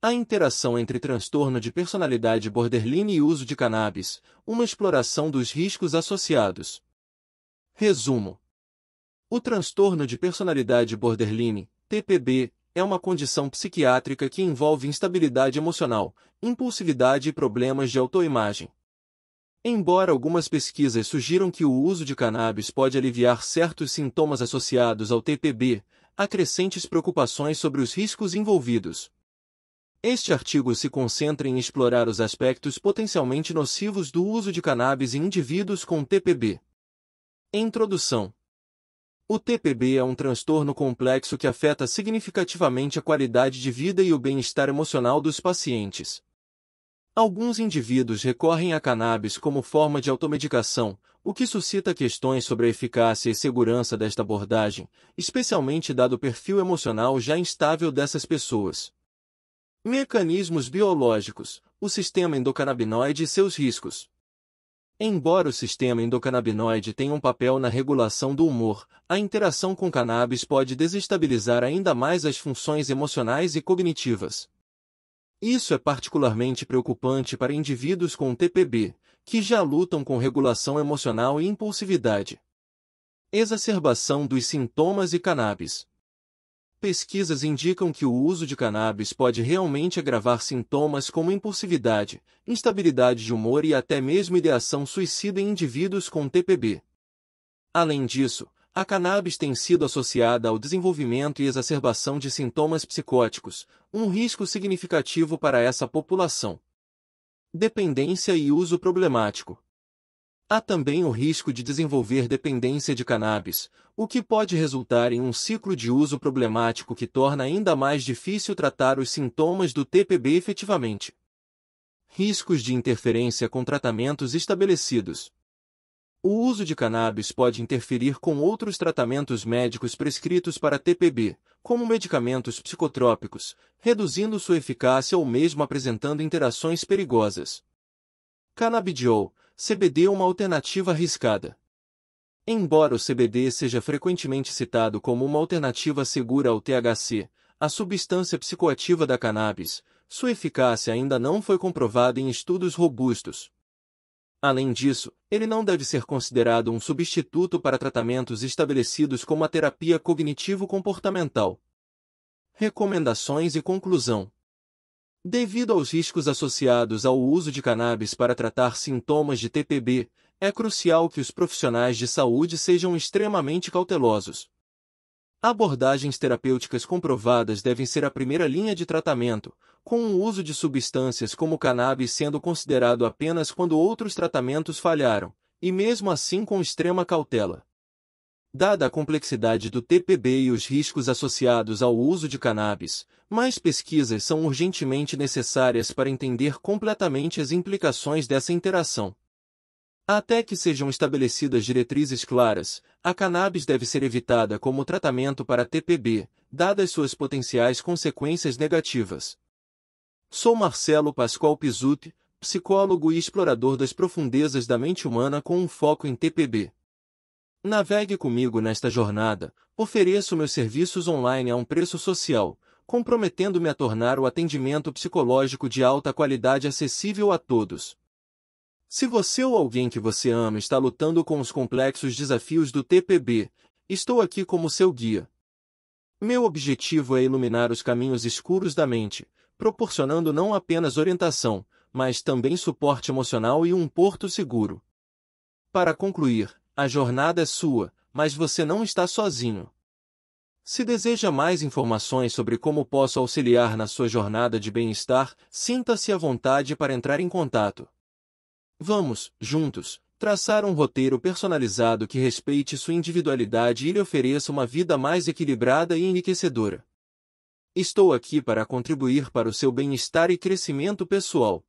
A interação entre transtorno de personalidade borderline e uso de cannabis, uma exploração dos riscos associados. Resumo: O transtorno de personalidade borderline, TPB, é uma condição psiquiátrica que envolve instabilidade emocional, impulsividade e problemas de autoimagem. Embora algumas pesquisas sugiram que o uso de cannabis pode aliviar certos sintomas associados ao TPB, há crescentes preocupações sobre os riscos envolvidos. Este artigo se concentra em explorar os aspectos potencialmente nocivos do uso de cannabis em indivíduos com TPB. Introdução O TPB é um transtorno complexo que afeta significativamente a qualidade de vida e o bem-estar emocional dos pacientes. Alguns indivíduos recorrem a cannabis como forma de automedicação, o que suscita questões sobre a eficácia e segurança desta abordagem, especialmente dado o perfil emocional já instável dessas pessoas. Mecanismos biológicos, o sistema endocannabinoide e seus riscos. Embora o sistema endocannabinoide tenha um papel na regulação do humor, a interação com cannabis pode desestabilizar ainda mais as funções emocionais e cognitivas. Isso é particularmente preocupante para indivíduos com TPB, que já lutam com regulação emocional e impulsividade. Exacerbação dos sintomas e cannabis. Pesquisas indicam que o uso de cannabis pode realmente agravar sintomas como impulsividade, instabilidade de humor e até mesmo ideação suicida em indivíduos com TPB. Além disso, a cannabis tem sido associada ao desenvolvimento e exacerbação de sintomas psicóticos, um risco significativo para essa população. Dependência e uso problemático. Há também o risco de desenvolver dependência de cannabis, o que pode resultar em um ciclo de uso problemático que torna ainda mais difícil tratar os sintomas do TPB efetivamente. Riscos de interferência com tratamentos estabelecidos. O uso de cannabis pode interferir com outros tratamentos médicos prescritos para TPB, como medicamentos psicotrópicos, reduzindo sua eficácia ou mesmo apresentando interações perigosas. Cannabidiol CBD é uma alternativa arriscada. Embora o CBD seja frequentemente citado como uma alternativa segura ao THC, a substância psicoativa da cannabis, sua eficácia ainda não foi comprovada em estudos robustos. Além disso, ele não deve ser considerado um substituto para tratamentos estabelecidos como a terapia cognitivo-comportamental. Recomendações e conclusão Devido aos riscos associados ao uso de cannabis para tratar sintomas de TPB, é crucial que os profissionais de saúde sejam extremamente cautelosos. Abordagens terapêuticas comprovadas devem ser a primeira linha de tratamento, com o uso de substâncias como cannabis sendo considerado apenas quando outros tratamentos falharam, e mesmo assim com extrema cautela. Dada a complexidade do TPB e os riscos associados ao uso de cannabis, mais pesquisas são urgentemente necessárias para entender completamente as implicações dessa interação. Até que sejam estabelecidas diretrizes claras, a cannabis deve ser evitada como tratamento para TPB, dadas suas potenciais consequências negativas. Sou Marcelo Pascoal Pizzuti, psicólogo e explorador das profundezas da mente humana com um foco em TPB. Navegue comigo nesta jornada, ofereço meus serviços online a um preço social, comprometendo-me a tornar o atendimento psicológico de alta qualidade acessível a todos. Se você ou alguém que você ama está lutando com os complexos desafios do TPB, estou aqui como seu guia. Meu objetivo é iluminar os caminhos escuros da mente, proporcionando não apenas orientação, mas também suporte emocional e um porto seguro. Para concluir, a jornada é sua, mas você não está sozinho. Se deseja mais informações sobre como posso auxiliar na sua jornada de bem-estar, sinta-se à vontade para entrar em contato. Vamos, juntos, traçar um roteiro personalizado que respeite sua individualidade e lhe ofereça uma vida mais equilibrada e enriquecedora. Estou aqui para contribuir para o seu bem-estar e crescimento pessoal.